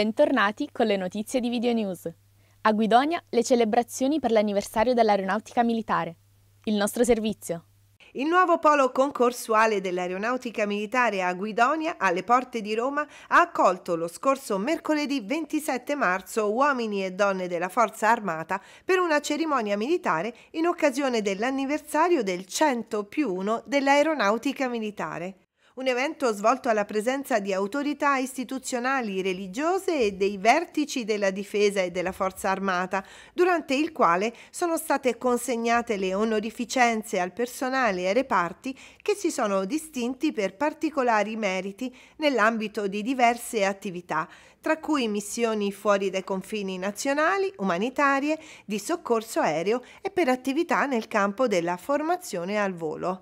Bentornati con le notizie di Video News. A Guidonia le celebrazioni per l'anniversario dell'aeronautica militare. Il nostro servizio. Il nuovo polo concorsuale dell'aeronautica militare a Guidonia, alle porte di Roma, ha accolto lo scorso mercoledì 27 marzo uomini e donne della Forza Armata per una cerimonia militare in occasione dell'anniversario del 100 più 1 dell'aeronautica militare. Un evento svolto alla presenza di autorità istituzionali, religiose e dei vertici della difesa e della forza armata, durante il quale sono state consegnate le onorificenze al personale e ai reparti che si sono distinti per particolari meriti nell'ambito di diverse attività, tra cui missioni fuori dai confini nazionali, umanitarie, di soccorso aereo e per attività nel campo della formazione al volo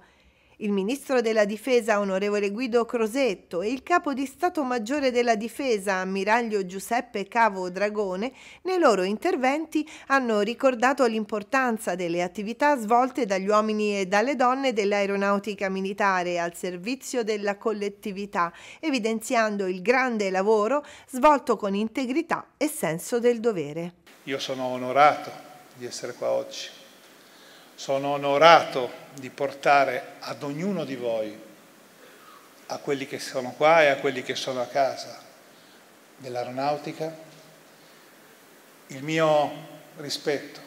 il ministro della difesa onorevole Guido Crosetto e il capo di Stato Maggiore della Difesa ammiraglio Giuseppe Cavo Dragone nei loro interventi hanno ricordato l'importanza delle attività svolte dagli uomini e dalle donne dell'aeronautica militare al servizio della collettività, evidenziando il grande lavoro svolto con integrità e senso del dovere. Io sono onorato di essere qua oggi sono onorato di portare ad ognuno di voi, a quelli che sono qua e a quelli che sono a casa dell'aeronautica, il mio rispetto,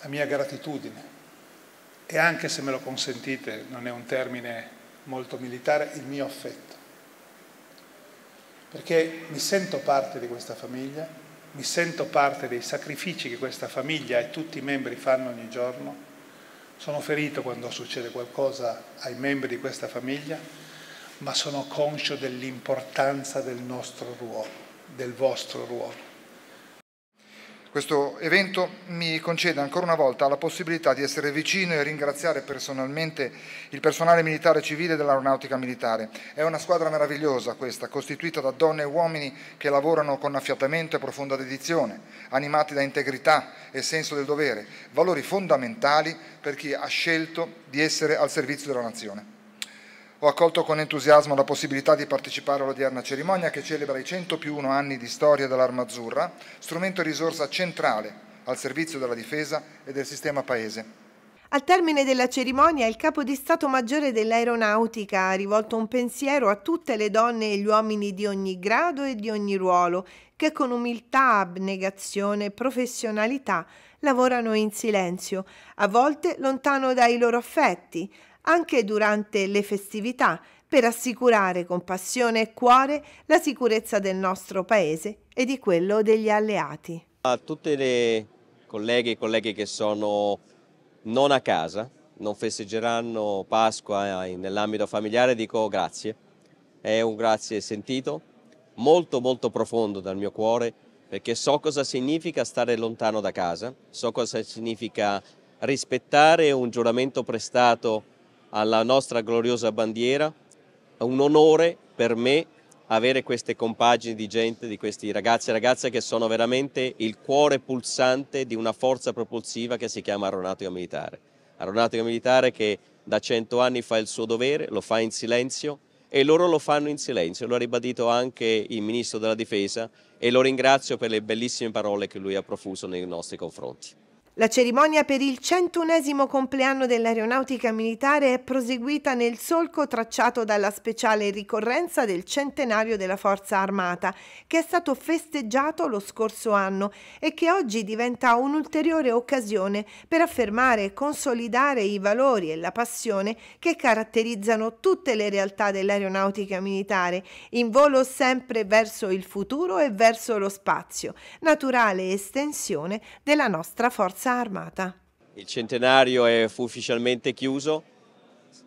la mia gratitudine e anche se me lo consentite, non è un termine molto militare, il mio affetto, perché mi sento parte di questa famiglia mi sento parte dei sacrifici che questa famiglia e tutti i membri fanno ogni giorno, sono ferito quando succede qualcosa ai membri di questa famiglia, ma sono conscio dell'importanza del nostro ruolo, del vostro ruolo. Questo evento mi concede ancora una volta la possibilità di essere vicino e ringraziare personalmente il personale militare civile dell'aeronautica militare. È una squadra meravigliosa questa, costituita da donne e uomini che lavorano con affiatamento e profonda dedizione, animati da integrità e senso del dovere, valori fondamentali per chi ha scelto di essere al servizio della nazione ho accolto con entusiasmo la possibilità di partecipare all'odierna cerimonia che celebra i 100 più 1 anni di storia dell'Arma Azzurra, strumento e risorsa centrale al servizio della difesa e del sistema Paese. Al termine della cerimonia il capo di Stato Maggiore dell'Aeronautica ha rivolto un pensiero a tutte le donne e gli uomini di ogni grado e di ogni ruolo che con umiltà, abnegazione e professionalità lavorano in silenzio, a volte lontano dai loro affetti, anche durante le festività per assicurare con passione e cuore la sicurezza del nostro Paese e di quello degli alleati. A tutte le colleghe e colleghi che sono non a casa, non festeggeranno Pasqua nell'ambito familiare, dico grazie. È un grazie sentito, molto molto profondo dal mio cuore, perché so cosa significa stare lontano da casa, so cosa significa rispettare un giuramento prestato alla nostra gloriosa bandiera. È un onore per me avere queste compagini di gente, di questi ragazzi e ragazze che sono veramente il cuore pulsante di una forza propulsiva che si chiama Aeronautica Militare. Aeronautica Militare che da cento anni fa il suo dovere, lo fa in silenzio e loro lo fanno in silenzio, lo ha ribadito anche il Ministro della Difesa e lo ringrazio per le bellissime parole che lui ha profuso nei nostri confronti. La cerimonia per il centunesimo compleanno dell'aeronautica militare è proseguita nel solco tracciato dalla speciale ricorrenza del centenario della Forza Armata, che è stato festeggiato lo scorso anno e che oggi diventa un'ulteriore occasione per affermare e consolidare i valori e la passione che caratterizzano tutte le realtà dell'aeronautica militare, in volo sempre verso il futuro e verso lo spazio, naturale estensione della nostra forza terza armata. Il centenario è, fu ufficialmente chiuso,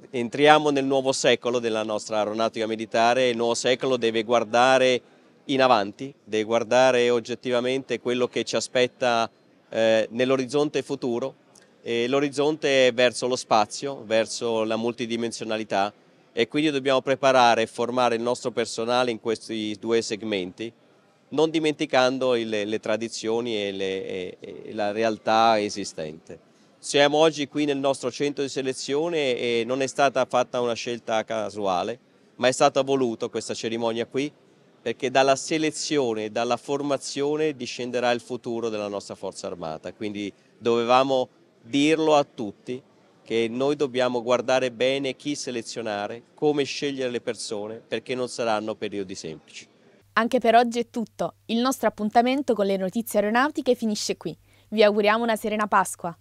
entriamo nel nuovo secolo della nostra aeronautica militare, il nuovo secolo deve guardare in avanti, deve guardare oggettivamente quello che ci aspetta eh, nell'orizzonte futuro e l'orizzonte è verso lo spazio, verso la multidimensionalità e quindi dobbiamo preparare e formare il nostro personale in questi due segmenti non dimenticando le, le tradizioni e, le, e, e la realtà esistente. Siamo oggi qui nel nostro centro di selezione e non è stata fatta una scelta casuale, ma è stata voluta questa cerimonia qui perché dalla selezione, dalla formazione discenderà il futuro della nostra forza armata. Quindi dovevamo dirlo a tutti che noi dobbiamo guardare bene chi selezionare, come scegliere le persone, perché non saranno periodi semplici. Anche per oggi è tutto. Il nostro appuntamento con le notizie aeronautiche finisce qui. Vi auguriamo una serena Pasqua.